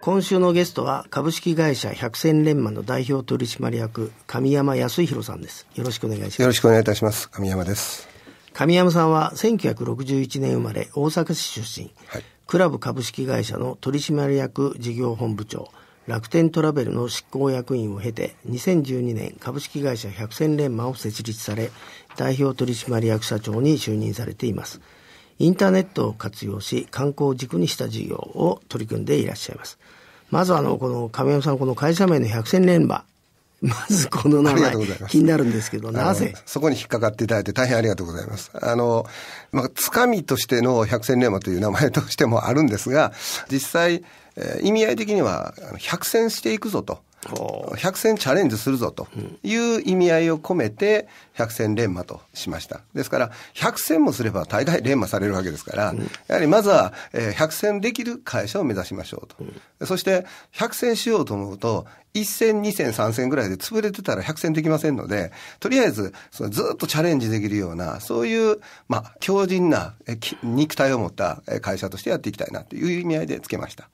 今週のゲストは株式会社百戦錬磨の代表取締役神山康弘さんですよろしくお願いしますよろしくお願いいたします神山です神山さんは1961年生まれ大阪市出身、はい、クラブ株式会社の取締役事業本部長楽天トラベルの執行役員を経て2012年株式会社百戦錬磨を設立され代表取締役社長に就任されています、インターネットを活用し観光軸にした事業を取り組んでいらっしゃいます。まずあのこの亀山さんこの会社名の百戦錬磨 まずこの名前気になるんですけど、なぜそこに引っかかっていただいて大変ありがとうございます。あの、まあ、つかみとしての百戦錬磨という名前としてもあるんですが、実際、えー、意味合い的には、百戦していくぞと。100戦チャレンジするぞという意味合いを込めて、100戦連磨としました。ですから、100戦もすれば大概連磨されるわけですから、やはりまずは100戦できる会社を目指しましょうと。そして、100戦しようと思うと、1戦、2戦、3戦ぐらいで潰れてたら100戦できませんので、とりあえず、ずっとチャレンジできるような、そういう、まあ、強靭な肉体を持った会社としてやっていきたいなという意味合いでつけました。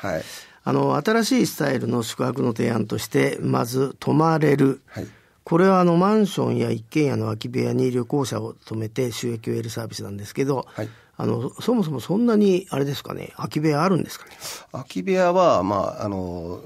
はい。あの、新しいスタイルの宿泊の提案として、まず、泊まれる。はい、これはあのマンションや一軒家の空き部屋に旅行者を泊めて収益を得るサービスなんですけど、はい、あのそもそもそんなにあれですかね、空き部屋あるんですかね空き部屋は、まあ、あの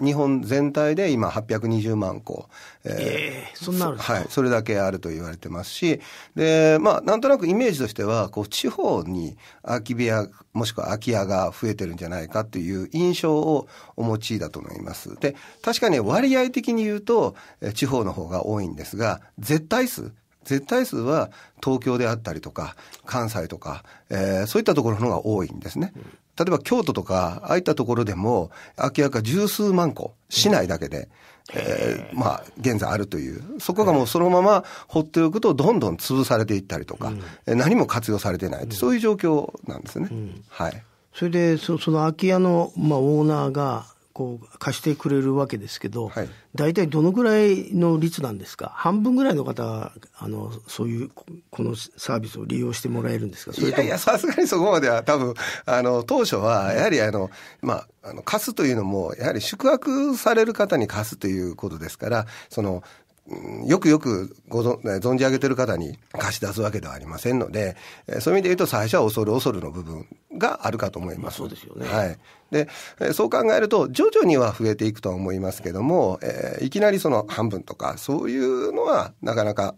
日本全体で今、820万戸。えー、そんなあるはい、それだけあると言われてますし、でまあ、なんとなくイメージとしては、こう地方に空き部屋、もしくは空き家が増えてるんじゃないかという印象をお持ちだと思います。で確かに割合的に言うと、地方の方が多いんですが、絶対数、絶対数は東京であったりとか、関西とか、えー、そういったところの方が多いんですね。例えば京都とか、ああいったところでも、空き家が十数万個、市内だけで、えー、まあ、現在あるという、そこがもうそのまま放っておくと、どんどん潰されていったりとか、何も活用されてない、そういう状況なんですね。はい。それでそ、その空き家の、まあ、オーナーが、こう貸してくれるわけですけど、はい、大体どのぐらいの率なんですか、半分ぐらいの方、あのそういうこのサービスを利用してもらえるんですか、いやいや、さすがにそこまでは多分あの当初は、やはりあの、まあ、あの貸すというのも、やはり宿泊される方に貸すということですから、そのよくよくご存じ上げてる方に貸し出すわけではありませんので、そういう意味で言うと最初は恐る恐るの部分があるかと思います。そうですよね。はい。で、そう考えると徐々には増えていくとは思いますけども、えー、いきなりその半分とかそういうのはなかなか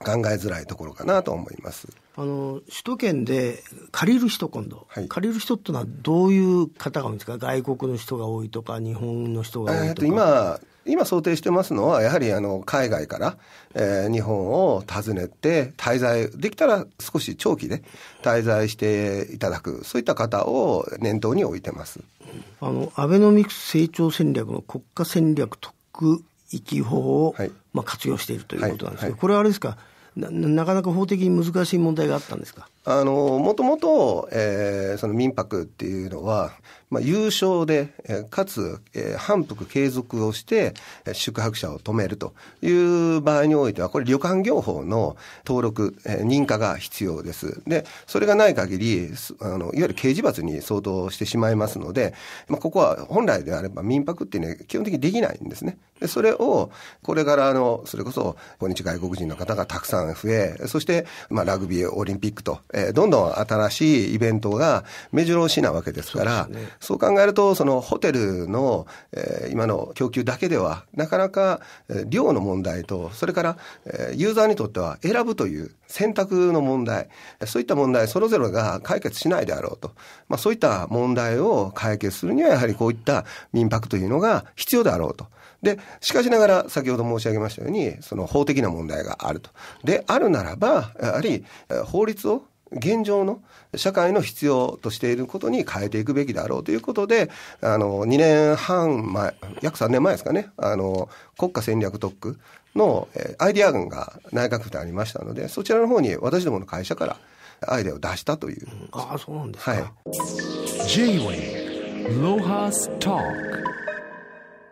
考えづらいところかなと思います。あの首都圏で借りる人今度、はい、借りる人っていうのはどういう方が多いんですか外国の人が多いとか日本の人が多いとか、えと今今想定してますのは、やはりあの海外から、えー、日本を訪ねて、滞在、できたら少し長期で滞在していただく、そういった方を念頭に置いてますあのアベノミクス成長戦略の国家戦略特区域法を、はい、まあ、活用しているということなんですが、はいはい、これはあれですかな、なかなか法的に難しい問題があったんですか。あの、もともと、えー、その民泊っていうのは、まあ、優勝で、えー、かつ、えー、反復継続をして、宿泊者を止めるという場合においては、これ旅館業法の登録、えー、認可が必要です。で、それがない限り、あの、いわゆる刑事罰に相当してしまいますので、まあ、ここは本来であれば民泊っていうのは基本的にできないんですね。で、それを、これからあの、それこそ、訪日外国人の方がたくさん増え、そして、まあ、ラグビーオリンピックと、えー、どんどん新しいイベントが目白押しなわけですから、そう、ね,、考えると、そのホテルの、えー、今の供給だけでは、なかなか、えー、量の問題と、それから、えー、ユーザーにとっては選ぶという選択の問題、そういった問題それぞれが解決しないであろうと。まあそういった問題を解決するには、やはりこういった民泊というのが必要であろうと。で、しかしながら先ほど申し上げましたように、その法的な問題があると。で、あるならば、やはり法律を現状の社会の必要としていることに変えていくべきだろうということで、あの、2年半前、約3年前ですかね、あの、国家戦略特区の、アイデア軍が内閣府でありましたので、そちらの方に私どもの会社からアイデアを出したという。ああ、そうなんですか。はい。J-Way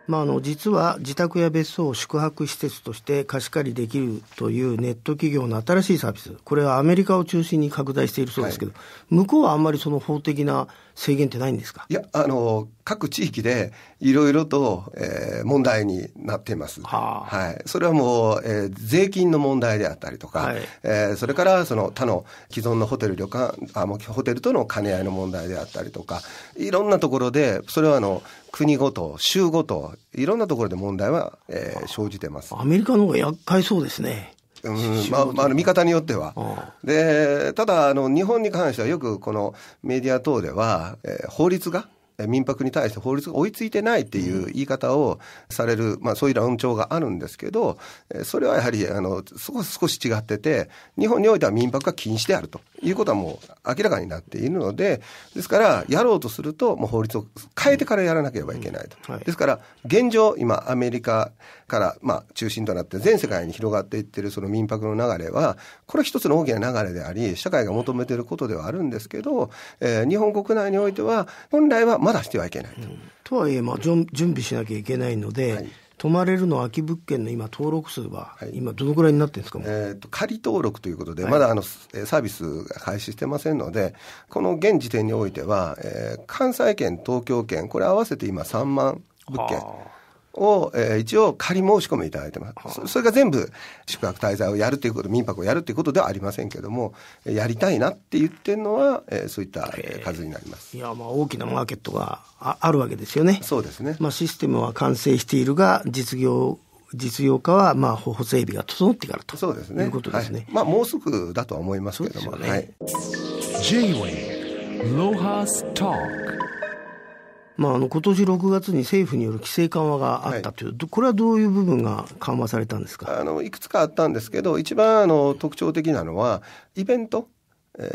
まあ、あの実は自宅や別荘を宿泊施設として貸し借りできるというネット企業の新しいサービス、これはアメリカを中心に拡大しているそうですけど、はい、向こうはあんまりその法的な制限ってないんですかいやあの各地域でいろいろと、えー、問題になっています。はあ、はい。それはもう、えー、税金の問題であったりとか、はい、えー、それからその他の既存のホテル旅館あ、ホテルとの兼ね合いの問題であったりとか、いろんなところで、それはあの、国ごと、州ごと、いろんなところで問題は、えー、生じてます。アメリカの方が厄介そうですね。うん、まあ、まあ、見方によっては。で、ただ、あの、日本に関してはよくこのメディア等では、えー、法律が、民泊に対して法律が追いついてないっていう言い方をされる、まあ、そういう論調があるんですけど、それはやはりあのそこ少し違ってて、日本においては民泊が禁止であるということはもう明らかになっているので、ですから、やろうとすると、もう法律を変えてからやらなければいけないと。ですから、現状、今、アメリカから、まあ、中心となって、全世界に広がっていってるその民泊の流れは、これ一つの大きな流れであり、社会が求めていることではあるんですけど、えー、日本国内においては、本来はまだしてはいけないと。うん、とはいえ、まあ、準備しなきゃいけないので、はい、泊まれるの空き物件の今、登録数は、今、どのくらいになってるんですか、はい、えーと、仮登録ということで、まだあのサービスが開始してませんので、この現時点においては、えー、関西圏、東京圏、これ合わせて今、3万物件。はあを、えー、一応仮申し込みいただいてます、それが全部宿泊滞在をやるということ民泊をやるということではありませんけどもやりたいなって言ってるのは、えー、そういった数になります、いやまあ大きなマーケットがああるわけですよねそうですね、まあ、システムは完成しているが実業実用化はまあ法整備が整ってからとそうです、ね、いうことですね、はい、まあ、もうすぐだとは思いますけども、ねはい、j w a o h a ハストークまあ、あの今年6月に政府による規制緩和があったという、はい、これはどういう部分が緩和されたんですかあのいくつかあったんですけど、一番あの特徴的なのは、イベント。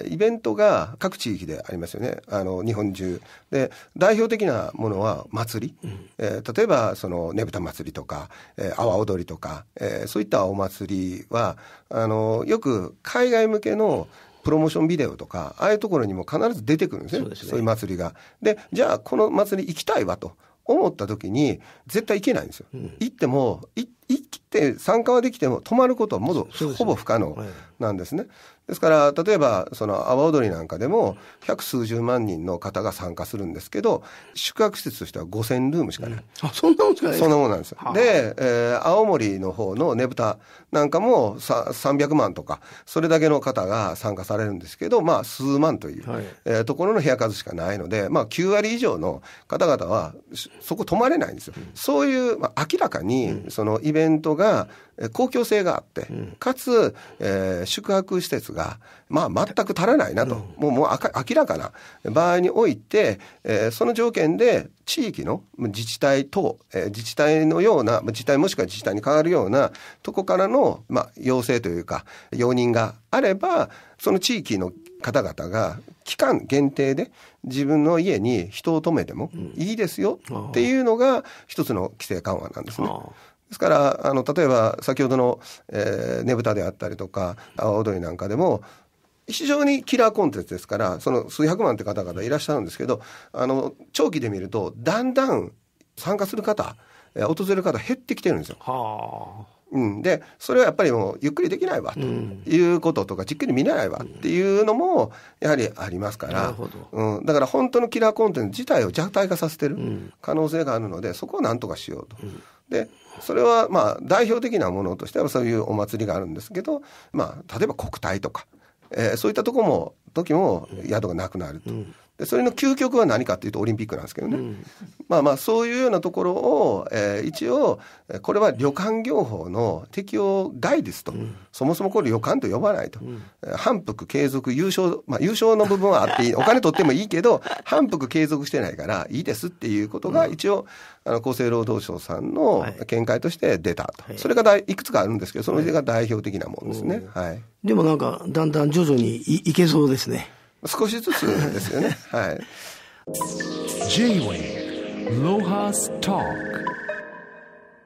イベントが各地域でありますよね。あの、日本中。で、代表的なものは祭り。うん、えー、例えば、その、ねぶた祭りとか、えー、阿波踊りとか、えー、そういったお祭りは、あの、よく海外向けの、プロモーションビデオとか、ああいうところにも必ず出てくるんですね。そう、ね、そういう祭りが。で、じゃあこの祭り行きたいわと思った時に、絶対行けないんですよ。うん、行っても、行っ生きて参加はできても止まることはもど、ほぼ不可能なんですね。ですから例えばその阿波踊りなんかでも百数十万人の方が参加するんですけど宿泊施設としては5,000ルームしかない、うん、あそんなもんしかないそんなもんなんですよ、はあ、で、えー、青森の方のねぶたなんかもさ300万とかそれだけの方が参加されるんですけどまあ数万という、はい、えー、ところの部屋数しかないのでまあ9割以上の方々はそこ泊まれないんですよ、うん、そういう、まあ、明らかにそのイベベントが公共性があって、かつ、えー、宿泊施設が、まあ、全く足らないなと、もうもう明らかな場合において、えー、その条件で地域の自治体等、えー、自治体のような、自治体もしくは自治体に変わるようなとこからの、まあ、要請というか、容認があれば、その地域の方々が期間限定で自分の家に人を泊めてもいいですよっていうのが一つの規制緩和なんですね。うんですから、あの、例えば先ほどの、えー、ねぶたであったりとか、阿波踊りなんかでも、非常にキラーコンテンツですから、その数百万って方々いらっしゃるんですけど、あの、長期で見ると、だんだん参加する方、訪れる方減ってきてるんですよ。はあ。うん、でそれはやっぱりもうゆっくりできないわということとか、うん、じっくり見れないわっていうのもやはりありますから、うん、だから本当のキラーコンテンツ自体を弱体化させてる可能性があるので、そこをなんとかしようと。でそれはまあ代表的なものとしてはそういうお祭りがあるんですけど、まあ、例えば国体とか、えー、そういったとこも時も宿がなくなると。うんでそれの究極は何かっていうとオリンピックなんですけどね、うん、まあまあそういうようなところを、えー、一応これは旅館業法の適用外ですと、うん、そもそもこれ旅館と呼ばないと、うん、反復継続優勝、まあ、優勝の部分はあっていい お金取ってもいいけど反復継続してないからいいですっていうことが一応、あの厚生労働省さんの見解として出たと、はい、それがだいくつかあるんですけどそのが代表的なもんですね、はい、はい、でもなんかだんだん徐々にいいけそうですね。少しずつですよね はい j w a ロハストーク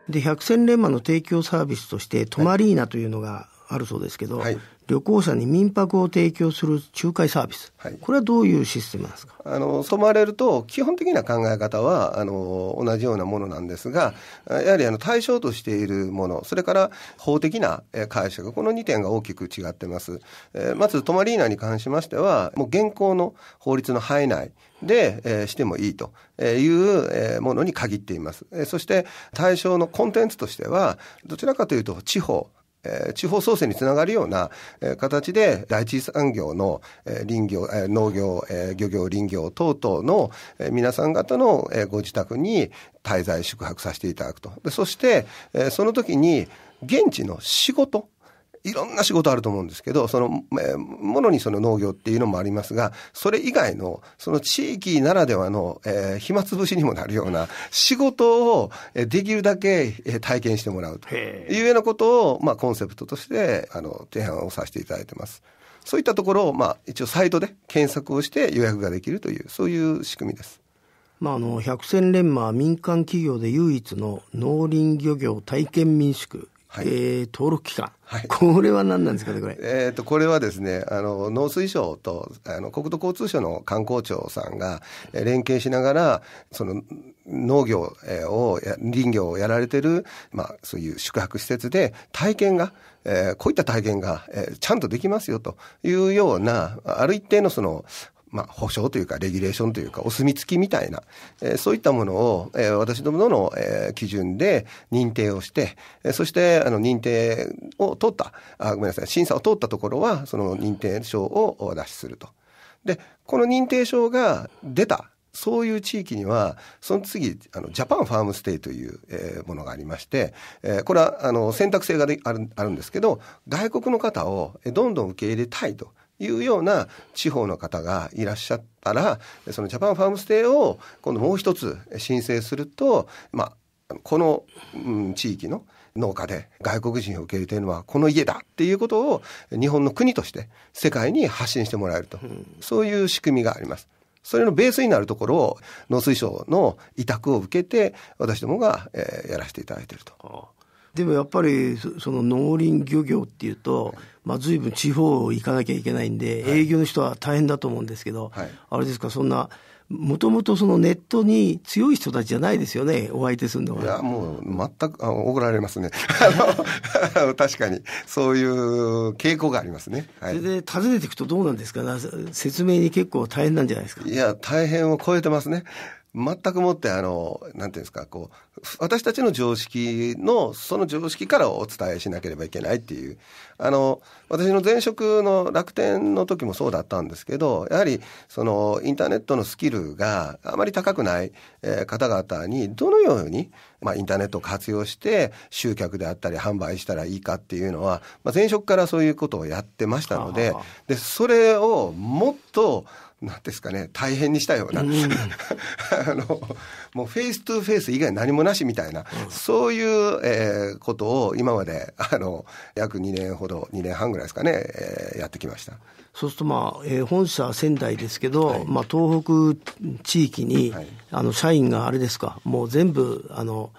で百戦錬磨の提供サービスとしてトマリーナというのがあるそうですけど、はい、旅行者に民泊を提供する仲介サービス、はい、これはどういうシステムなんですかあのソマれると基本的な考え方はあの同じようなものなんですがやはりあの対象としているものそれから法的な解釈この2点が大きく違ってます、えー、まずトマリーナに関しましてはもう現行の法律の範囲内で、えー、してもいいという、えものに限っています、えー、そして対象のコンテンツとしてはどちらかというと地方え地方創生につながるような、え形で第一産業の、え林業、え農業、え漁業、林業等々の、え皆さん方の、えご自宅に滞在宿泊させていただくと。でそして、えその時に現地の仕事、いろんな仕事あると思うんですけど、その、えー、ものにその農業っていうのもありますが、それ以外の、その地域ならではの、えー、暇つぶしにもなるような仕事を、えー、できるだけ、えー、体験してもらうというようなことを、まあ、コンセプトとして、あの、提案をさせていただいてます。そういったところを、まあ、一応サイトで検索をして予約ができるという、そういう仕組みです。まあ、あの百戦錬磨民間企業で唯一の農林漁業体験民宿はい、えー、登録期間、はい、これは何なんですかねこれ。えっ、とこれはですねあの農水省とあの国土交通省の観光庁さんが連携しながらその農業を林業をやられてるまあそういう宿泊施設で体験がえー、こういった体験が、えー、ちゃんとできますよというような、ある一定のそのまあ、保証というか、レギュレーションというか、お墨付きみたいな、えー、そういったものを、えー、私どもの、えー、基準で認定をして、えそして、あの、認定を取った、あ、ごめんなさい、審査を通ったところは、その認定証を出しすると。で、この認定証が出た、そういう地域には、その次、あの、ジャパンファームステイという、えー、ものがありまして、えー、これは、あの、選択性がある、あるんですけど、外国の方をどんどん受け入れたいというような地方の方がいらっしゃったらそのジャパンファームステイを今度もう一つ申請すると、まあ、この、うん、地域の農家で外国人を受け入れているのはこの家だっていうことを日本の国として世界に発信してもらえると、そういう仕組みがあります。それのベースになるところを農水省の委託を受けて私どもが、えー、やらせていただいていると。でもやっぱりその農林漁業っていうと、まあ、随分地方行かなきゃいけないんで、営業の人は大変だと思うんですけど、はい、あれですかそんなもともとそのネットに強い人たちじゃないですよね、お相手するのは。いや、もう全くあ怒られますね。あの 確かに、そういう傾向がありますね。はい、それで、訪ねていくとどうなんですか、ね、説明に結構大変なんじゃないですか。いや、大変を超えてますね。全くもってあの、なんていうんですか、こう、私たちの常識の、その常識からお伝えしなければいけないっていう。あの、私の前職の楽天の時もそうだったんですけど、やはり、その、インターネットのスキルがあまり高くない、え方々に、どのように、まあ、インターネットを活用して、集客であったり、販売したらいいかっていうのは、まあ、前職からそういうことをやってましたので、で、それをもっと、何ですかね大変にしたような、うん、あのもうフェイストゥフェイス以外何もなしみたいな、うん、そういう、えー、ことを今まであの約2年ほど2年半ぐらいですかね、えー、やってきました。そうすると、まあえー、本社仙台ですけど、はい、まあ、東北地域に、はい、あの社員があれですかもう全部あの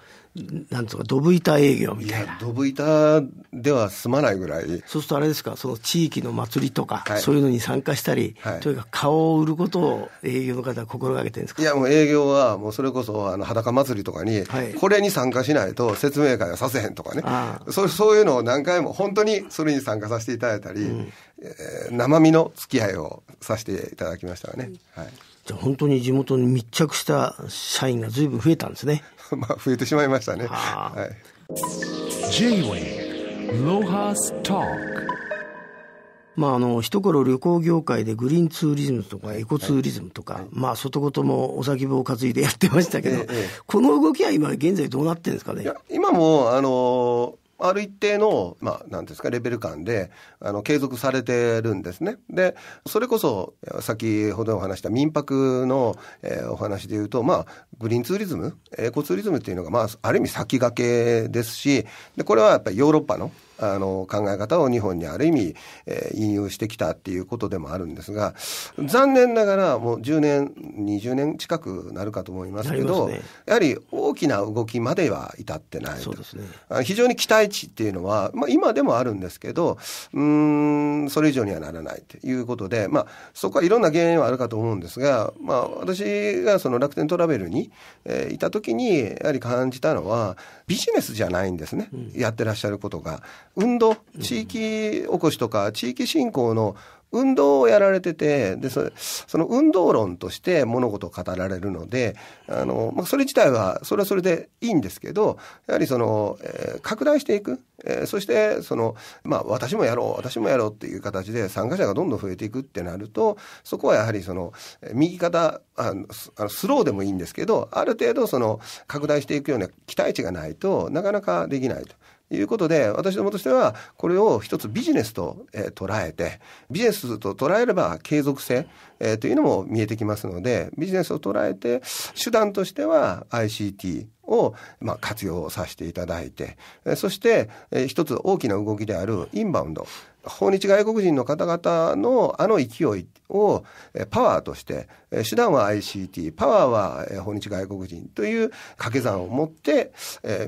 なんつうか、ドブ板営業みたいな。いドブ板では済まないぐらい。そうするとあれですか、その地域の祭りとか、はい、そういうのに参加したり、はい、とにかく顔を売ることを営業の方は心がけてるんですかいや、もう営業は、もうそれこそ、あの、裸祭りとかに、はい、これに参加しないと説明会はさせへんとかね。そそういうのを何回も、本当にそれに参加させていただいたり、うん、えー、生身の付き合いをさせていただきましたね。はい。じゃ本当に地元に密着した社員が随分増えたんですね。まあ増えてしまいましたね。は、い、J-Way ロハストークまあ、あの一頃旅行業界でグリーンツーリズムとかエコツーリズムとか、はいはい、まあ、外言もお先棒を担いでやってましたけど、ええ、この動きは今現在どうなってるんですかね今もあのある一定の、まあ、なんですか、レベル感で、あの、継続されてるんですね。で、それこそ、先ほどお話した民泊の、えー、お話で言うと、まあ、グリーンツーリズム、エコツーリズムっていうのが、まあ、ある意味先駆けですし、で、これはやっぱりヨーロッパの、あの考え方を日本にある意味、えー、引用してきたっていうことでもあるんですが残念ながらもう10年20年近くなるかと思いますけど、ね、やはり大きな動きまでは至ってないそうです、ね、非常に期待値っていうのは、まあ、今でもあるんですけどうんそれ以上にはならないということで、まあ、そこはいろんな原因はあるかと思うんですが、まあ、私がその楽天トラベルに、えー、いた時にやはり感じたのはビジネスじゃないんですね、うん、やってらっしゃることが。運動、地域おこしとか、地域振興の運動をやられてて、で、その運動論として物事を語られるので、あの、まあ、それ自体は、それはそれでいいんですけど、やはりその、えー、拡大していく、えー、そして、その、まあ、私もやろう、私もやろうっていう形で参加者がどんどん増えていくってなると、そこはやはりその、右肩、あのスローでもいいんですけど、ある程度その、拡大していくような期待値がないとなかなかできないと。いうことで、私どもとしては、これを一つビジネスと、えー、捉えて、ビジネスと捉えれば継続性、えー、というのも見えてきますので、ビジネスを捉えて、手段としては ICT、を、まあ、活用させていただいて、そして、え一つ大きな動きであるインバウンド。訪日外国人の方々のあの勢いをパワーとして、手段は ICT、パワーは訪日外国人という掛け算を持って、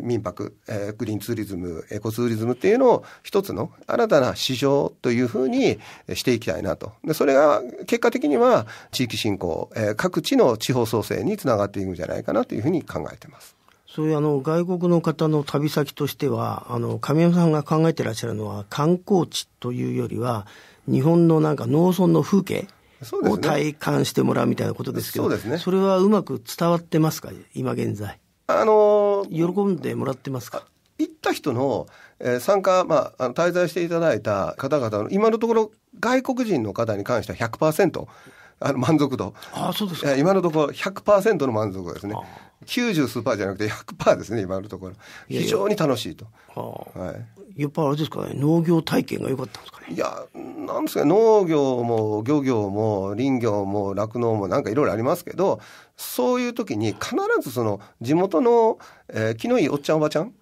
民泊、グリーンツーリズム、エコツーリズムっていうのを一つの新たな市場というふうにしていきたいなと。でそれが結果的には地域振興、各地の地方創生につながっていくんじゃないかなというふうに考えてます。そういうあの外国の方の旅先としてはあの神山さんが考えてらっしゃるのは観光地というよりは日本のなんか農村の風景を体感してもらうみたいなことですけど、ねね、それはうまく伝わってますか今現在あのー、喜んでもらってますか行った人の、えー、参加、まあ、滞在していただいた方々の今のところ外国人の方に関しては100%あの満足度あそうですか今のところ100%の満足度ですね90数パーじゃなくて100パーですね今のところ非常に楽しいとはいやっぱあれですかね農業体験が良かったんですかねいやなんですか農業も漁業も林業も酪農もなんかいろいろありますけどそういう時に必ずその地元の、えー、気のいいおっちゃんおばちゃん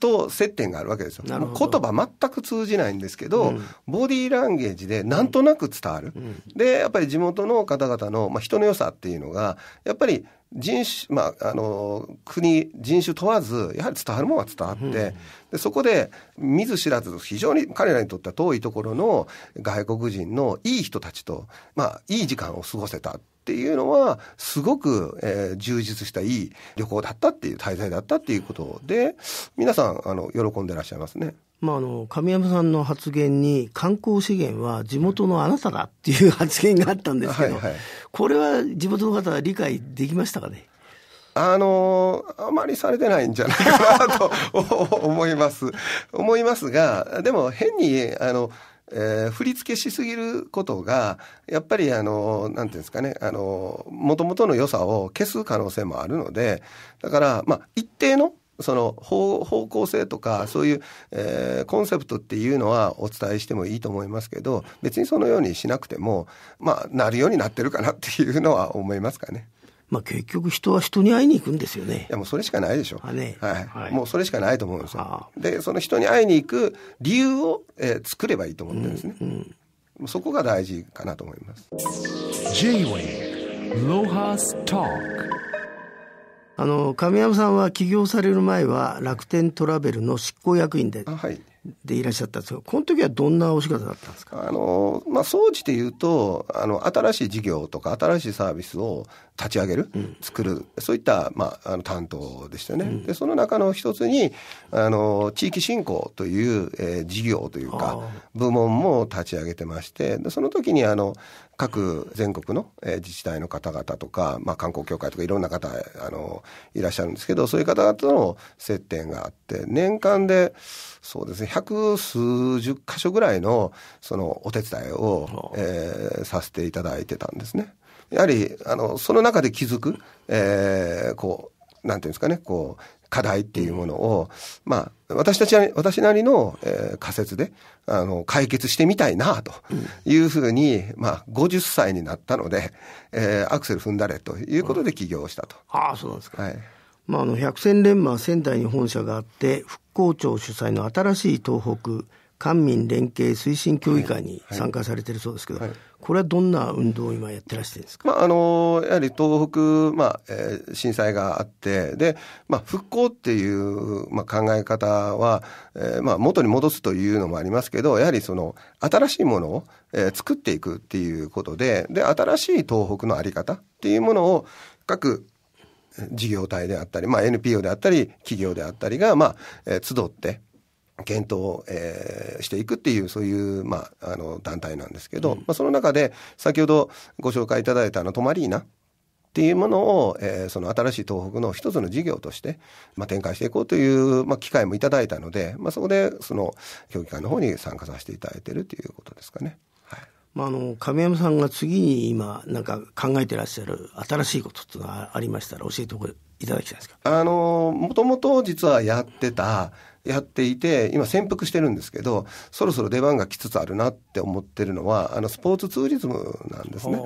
と接点があるわけですよ。言葉全く通じないんですけど、うん、ボディーランゲージでなんとなく伝わる。うん、で、やっぱり地元の方々の、まあ、人の良さっていうのが、やっぱり人種、まあ、あの、国、人種問わず、やはり伝わるものは伝わって、うん、でそこで見ず知らず、非常に彼らにとっては遠いところの外国人のいい人たちと、まあ、いい時間を過ごせたっっていうのは、すごく、えー、充実したいい旅行だったっていう、滞在だったっていうことで、皆さん、あの、喜んでらっしゃいますね。まあ、あの神山さんの発言に観光資源は地元のあなただっていう発言があったんですけど、はいはい、これは地元の方は理解できましたかねあのあまりされてないんじゃないかなと 思います。思いますが、でも変に、あの、えー、振り付けしすぎることが、やっぱりあの、なんていうんですかね、あの、もともとの良さを消す可能性もあるので、だから、まあ、一定の、その方向性とかそういう、えー、コンセプトっていうのはお伝えしてもいいと思いますけど別にそのようにしなくてもまあなるようになってるかなっていうのは思いますかね。まあ、結局人は人に会いに行くんですよね。いやもうそれしかないでしょ。ね、はい、はい、もうそれしかないと思うんですよ。でその人に会いに行く理由を、えー、作ればいいと思ってるんですね。うんうん、そこが大事かなと思います。J-Way ロハスターあの亀山さんは起業される前は楽天トラベルの執行役員で、はい、でいらっしゃったんですがこの時はどんなお仕事だったんですかあの、まあ、総じて言うとあの新しい事業とか新しいサービスを立ち上げる、うん、作るそういった、まあ、あの担当でしたね、うん、でその中の一つにあの地域振興という、えー、事業というか部門も立ち上げてましてその時にあの各全国の、自治体の方々とか、まあ、観光協会とかいろんな方あのいらっしゃるんですけどそういう方々との接点があって年間でそうですね百数十箇所ぐらいのそのお手伝いを、えー、させていただいてたんですね。やはりあのその中で気づく、えー、こうなんていうんですかね、こう、課題っていうものを、まあ、私たち、は、私なりの、えー、仮説で、あの、解決してみたいな、というふうに、うん、まあ、50歳になったので、えー、アクセル踏んだれということで起業したと。ああ、そうですか。はい。まあ、あの、百戦錬磨仙台に本社があって、復興庁主催の新しい東北、官民連携推進協議会に参加されてるそうですけど、はいはい、これはどんな運動を今やってらしてるんですか、まあ、あのやはり東北、まあえー、震災があってで、まあ、復興っていう、まあ、考え方は、えーまあ、元に戻すというのもありますけどやはりその新しいものを、えー、作っていくっていうことでで新しい東北の在り方っていうものを各事業体であったり、まあ、NPO であったり企業であったりが、まあえー、集って検討、えー、していくっていう、そういう、まあ、あの、団体なんですけど、うん、まあ、その中で、先ほどご紹介いただいたあの、トマリーナっていうものを、えー、その新しい東北の一つの事業として、まあ、展開していこうという、まあ、機会もいただいたので、まあ、そこで、その、協議会の方に参加させていただいているということですかね。はい。まあ、あの亀山さんが次に今なんか考えてらっしゃる新しいことっていうのがありましたら教えてくいただきたいですかあの、もともと実はやってた、やっていて、今潜伏してるんですけど、そろそろ出番が来つつあるなって思ってるのは、あの、スポーツツーリズムなんですね。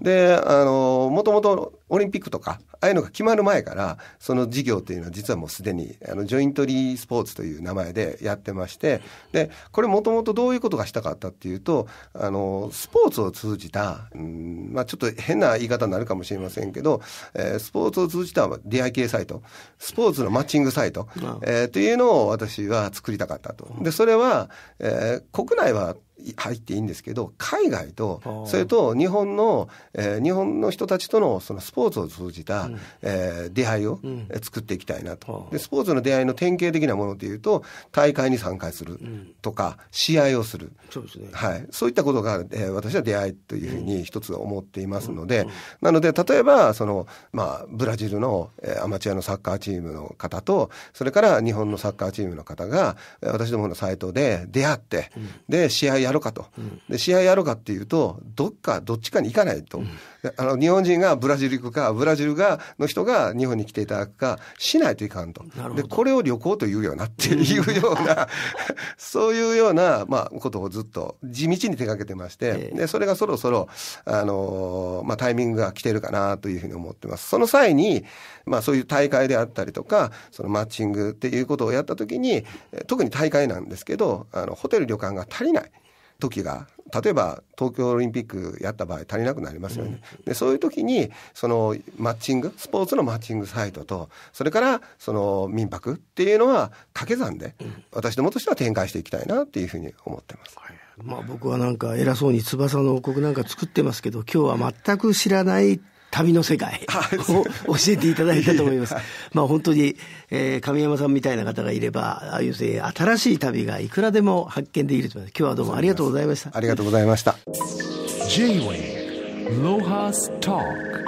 で、あの、もともとオリンピックとか、ああいうのが決まる前から、その事業というのは実はもうすでに、あの、ジョイントリースポーツという名前でやってまして、で、これもともとどういうことがしたかったっていうと、あの、スポーツを通じた、うん、まあちょっと変な言い方になるかもしれませんけど、えー、スポーツを通じた出会い会計サイト、スポーツのマッチングサイト、えー、というのを私は作りたかったと。で、それは、えー、国内は入っていいんですけど海外とそれと日本の、えー、日本の人たちとのそのスポーツを通じた、うん、えー、出会いを作っていきたいなと、うん、でスポーツの出会いの典型的なものでいうと大会に参加するとか、うん、試合をするそうですね、はい、そういったことが、えー、私は出会いというふうに一つ思っていますので、なので例えばその、まあ、ブラジルの、えー、アマチュアのサッカーチームの方とそれから日本のサッカーチームの方が私どものサイトで出会って、で試合ややろうかと、で試合やろうかっていうとどっかどっちかに行かないと、うん、あの日本人がブラジル行くかブラジルがの人が日本に来ていただくかしないといかんとでこれを旅行というようなっていうような、うん、そういうような、まあ、ことをずっと地道に手がけてまして、でそれがそろそろ、あのー、まあ、タイミングが来てるかなというふうに思ってます。その際に、まあ、そういう大会であったりとかそのマッチングっていうことをやった時に特に大会なんですけどあのホテル旅館が足りない。時が例えば東京オリンピックやった場合足りなくなりますよね。でそういう時にそのマッチングスポーツのマッチングサイトとそれからその民泊っていうのは掛け算で私どもとしては展開していきたいなっていうふうに思ってます。まあ、僕はなんか偉そうに翼の王国なんか作ってますけど今日は全く知らない旅の世界を教えていただいたと思います。まあ本当に、えー、神山さんみたいな方がいれば、ああいう新しい旅がいくらでも発見できると今日はどうもありがとうございました。ありがとうございました。J-Way ロハスターク